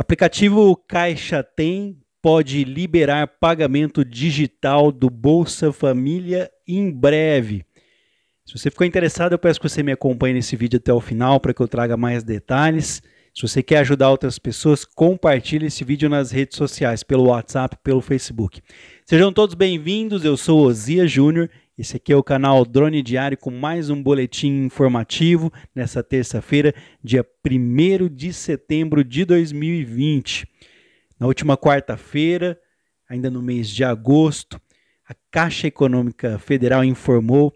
Aplicativo Caixa Tem pode liberar pagamento digital do Bolsa Família em breve. Se você ficou interessado, eu peço que você me acompanhe nesse vídeo até o final para que eu traga mais detalhes. Se você quer ajudar outras pessoas, compartilhe esse vídeo nas redes sociais, pelo WhatsApp, pelo Facebook. Sejam todos bem-vindos, eu sou Ozia Júnior esse aqui é o canal Drone Diário com mais um boletim informativo nessa terça-feira, dia 1 de setembro de 2020. Na última quarta-feira, ainda no mês de agosto, a Caixa Econômica Federal informou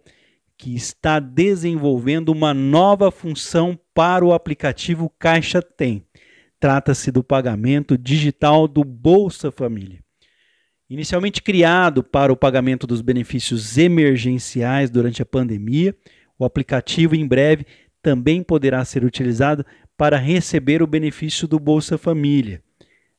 que está desenvolvendo uma nova função para o aplicativo Caixa Tem. Trata-se do pagamento digital do Bolsa Família. Inicialmente criado para o pagamento dos benefícios emergenciais durante a pandemia, o aplicativo em breve também poderá ser utilizado para receber o benefício do Bolsa Família.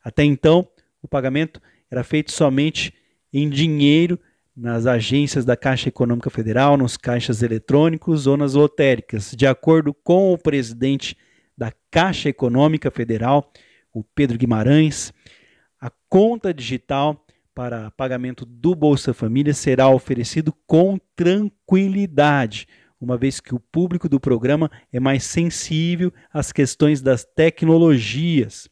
Até então, o pagamento era feito somente em dinheiro nas agências da Caixa Econômica Federal, nos caixas eletrônicos ou nas lotéricas. De acordo com o presidente da Caixa Econômica Federal, o Pedro Guimarães, a conta digital para pagamento do Bolsa Família será oferecido com tranquilidade, uma vez que o público do programa é mais sensível às questões das tecnologias.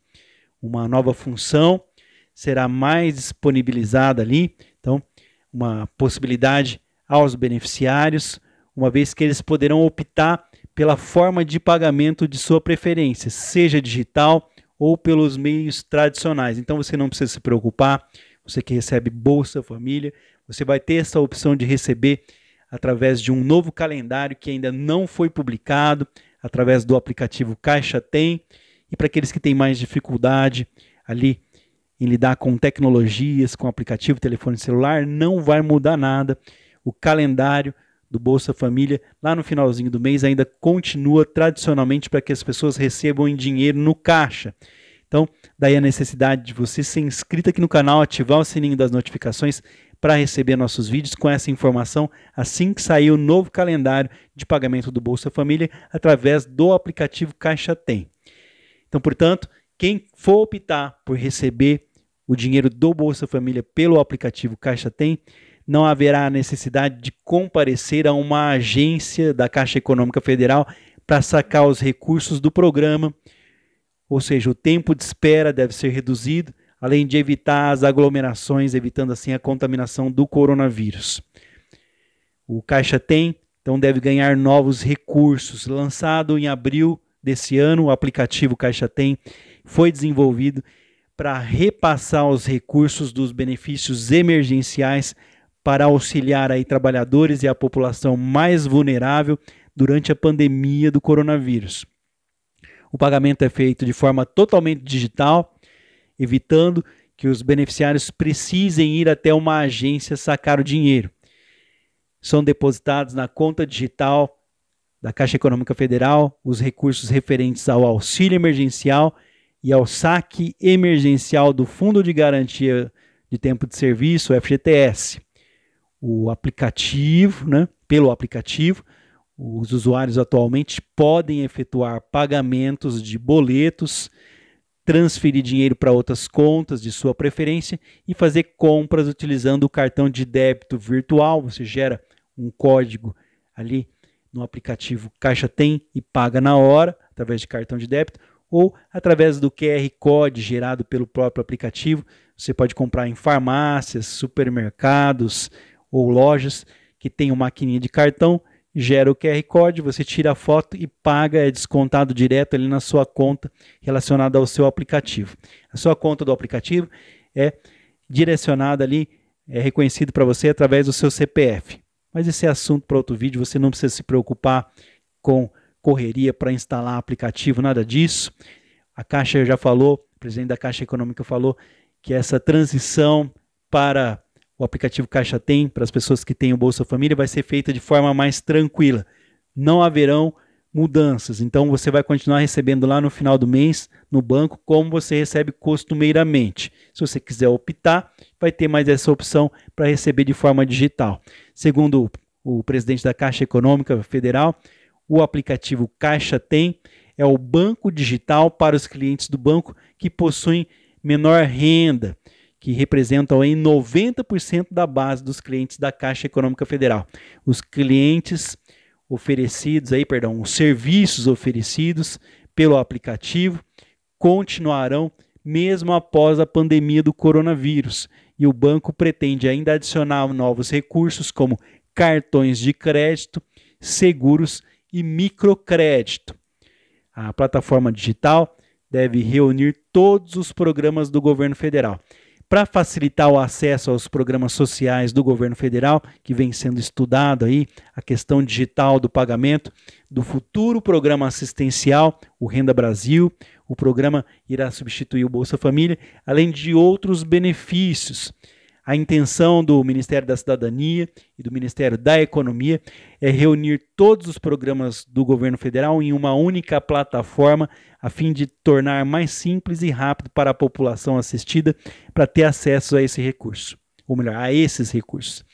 Uma nova função será mais disponibilizada ali, então, uma possibilidade aos beneficiários, uma vez que eles poderão optar pela forma de pagamento de sua preferência, seja digital ou pelos meios tradicionais. Então você não precisa se preocupar você que recebe Bolsa Família, você vai ter essa opção de receber através de um novo calendário que ainda não foi publicado, através do aplicativo Caixa Tem. E para aqueles que têm mais dificuldade ali em lidar com tecnologias, com aplicativo, telefone celular, não vai mudar nada. O calendário do Bolsa Família, lá no finalzinho do mês, ainda continua tradicionalmente para que as pessoas recebam em dinheiro no caixa. Então, daí a necessidade de você ser inscrito aqui no canal, ativar o sininho das notificações para receber nossos vídeos com essa informação assim que sair o novo calendário de pagamento do Bolsa Família através do aplicativo Caixa Tem. Então, portanto, quem for optar por receber o dinheiro do Bolsa Família pelo aplicativo Caixa Tem, não haverá necessidade de comparecer a uma agência da Caixa Econômica Federal para sacar os recursos do programa ou seja, o tempo de espera deve ser reduzido, além de evitar as aglomerações, evitando assim a contaminação do coronavírus. O Caixa Tem, então, deve ganhar novos recursos. Lançado em abril desse ano, o aplicativo Caixa Tem foi desenvolvido para repassar os recursos dos benefícios emergenciais para auxiliar aí trabalhadores e a população mais vulnerável durante a pandemia do coronavírus. O pagamento é feito de forma totalmente digital, evitando que os beneficiários precisem ir até uma agência sacar o dinheiro. São depositados na conta digital da Caixa Econômica Federal os recursos referentes ao auxílio emergencial e ao saque emergencial do Fundo de Garantia de Tempo de Serviço, FGTS. O aplicativo, né, pelo aplicativo, os usuários atualmente podem efetuar pagamentos de boletos, transferir dinheiro para outras contas de sua preferência e fazer compras utilizando o cartão de débito virtual. Você gera um código ali no aplicativo Caixa Tem e paga na hora através de cartão de débito ou através do QR Code gerado pelo próprio aplicativo. Você pode comprar em farmácias, supermercados ou lojas que tenham maquininha de cartão gera o QR Code, você tira a foto e paga, é descontado direto ali na sua conta relacionada ao seu aplicativo. A sua conta do aplicativo é direcionada ali, é reconhecido para você através do seu CPF. Mas esse é assunto para outro vídeo, você não precisa se preocupar com correria para instalar aplicativo, nada disso. A Caixa já falou, o presidente da Caixa Econômica falou que essa transição para o aplicativo Caixa Tem para as pessoas que têm o Bolsa Família vai ser feita de forma mais tranquila. Não haverão mudanças. Então você vai continuar recebendo lá no final do mês no banco como você recebe costumeiramente. Se você quiser optar, vai ter mais essa opção para receber de forma digital. Segundo o presidente da Caixa Econômica Federal, o aplicativo Caixa Tem é o banco digital para os clientes do banco que possuem menor renda que representam em 90% da base dos clientes da Caixa Econômica Federal. Os clientes oferecidos aí, perdão, os serviços oferecidos pelo aplicativo continuarão mesmo após a pandemia do coronavírus, e o banco pretende ainda adicionar novos recursos como cartões de crédito, seguros e microcrédito. A plataforma digital deve reunir todos os programas do governo federal para facilitar o acesso aos programas sociais do governo federal, que vem sendo estudado aí, a questão digital do pagamento, do futuro programa assistencial, o Renda Brasil. O programa irá substituir o Bolsa Família, além de outros benefícios. A intenção do Ministério da Cidadania e do Ministério da Economia é reunir todos os programas do governo federal em uma única plataforma, a fim de tornar mais simples e rápido para a população assistida para ter acesso a esse recurso, ou melhor, a esses recursos.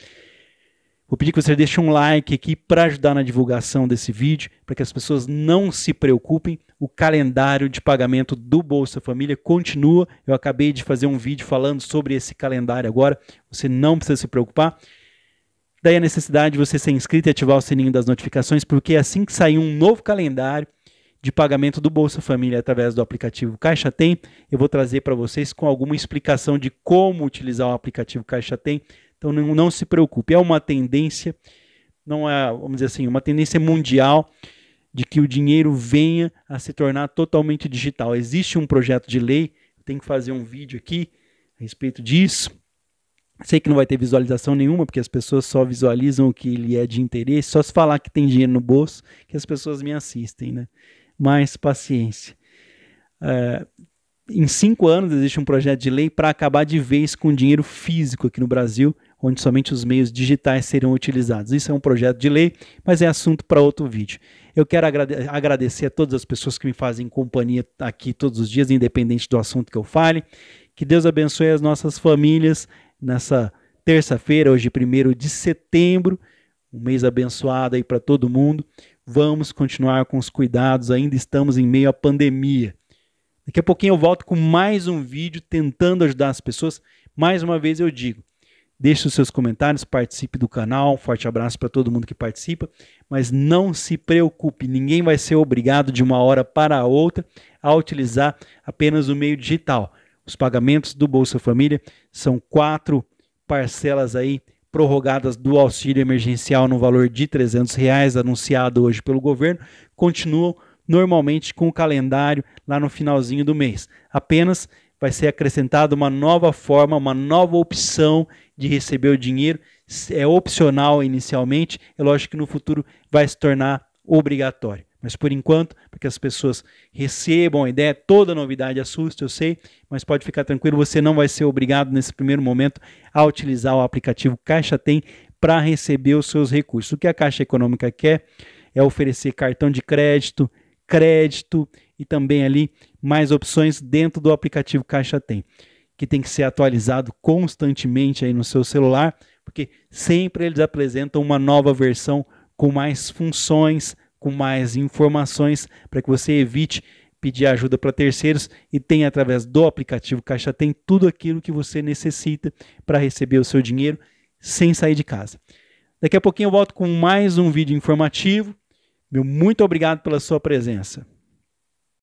Vou pedir que você deixe um like aqui para ajudar na divulgação desse vídeo, para que as pessoas não se preocupem. O calendário de pagamento do Bolsa Família continua. Eu acabei de fazer um vídeo falando sobre esse calendário agora. Você não precisa se preocupar. Daí a necessidade de você ser inscrito e ativar o sininho das notificações, porque é assim que sair um novo calendário de pagamento do Bolsa Família através do aplicativo Caixa Tem, eu vou trazer para vocês com alguma explicação de como utilizar o aplicativo Caixa Tem então não, não se preocupe, é uma tendência, não é, vamos dizer assim, uma tendência mundial de que o dinheiro venha a se tornar totalmente digital. Existe um projeto de lei, tenho que fazer um vídeo aqui a respeito disso. Sei que não vai ter visualização nenhuma, porque as pessoas só visualizam o que lhe é de interesse, só se falar que tem dinheiro no bolso, que as pessoas me assistem, né? Mas paciência. É, em cinco anos existe um projeto de lei para acabar de vez com o dinheiro físico aqui no Brasil, onde somente os meios digitais serão utilizados. Isso é um projeto de lei, mas é assunto para outro vídeo. Eu quero agrade agradecer a todas as pessoas que me fazem companhia aqui todos os dias, independente do assunto que eu fale. Que Deus abençoe as nossas famílias nessa terça-feira, hoje, 1 de setembro. Um mês abençoado aí para todo mundo. Vamos continuar com os cuidados, ainda estamos em meio à pandemia. Daqui a pouquinho eu volto com mais um vídeo tentando ajudar as pessoas. Mais uma vez eu digo: Deixe os seus comentários, participe do canal. Um forte abraço para todo mundo que participa. Mas não se preocupe, ninguém vai ser obrigado de uma hora para a outra a utilizar apenas o meio digital. Os pagamentos do Bolsa Família são quatro parcelas aí prorrogadas do auxílio emergencial no valor de 300 reais anunciado hoje pelo governo continuam normalmente com o calendário lá no finalzinho do mês. Apenas vai ser acrescentada uma nova forma, uma nova opção de receber o dinheiro. É opcional inicialmente, é lógico que no futuro vai se tornar obrigatório. Mas por enquanto, para que as pessoas recebam a ideia, toda novidade assusta, eu sei, mas pode ficar tranquilo, você não vai ser obrigado nesse primeiro momento a utilizar o aplicativo Caixa Tem para receber os seus recursos. O que a Caixa Econômica quer é oferecer cartão de crédito, crédito e também ali mais opções dentro do aplicativo Caixa Tem, que tem que ser atualizado constantemente aí no seu celular, porque sempre eles apresentam uma nova versão com mais funções, com mais informações, para que você evite pedir ajuda para terceiros e tenha através do aplicativo Caixa Tem tudo aquilo que você necessita para receber o seu dinheiro sem sair de casa. Daqui a pouquinho eu volto com mais um vídeo informativo. Meu muito obrigado pela sua presença.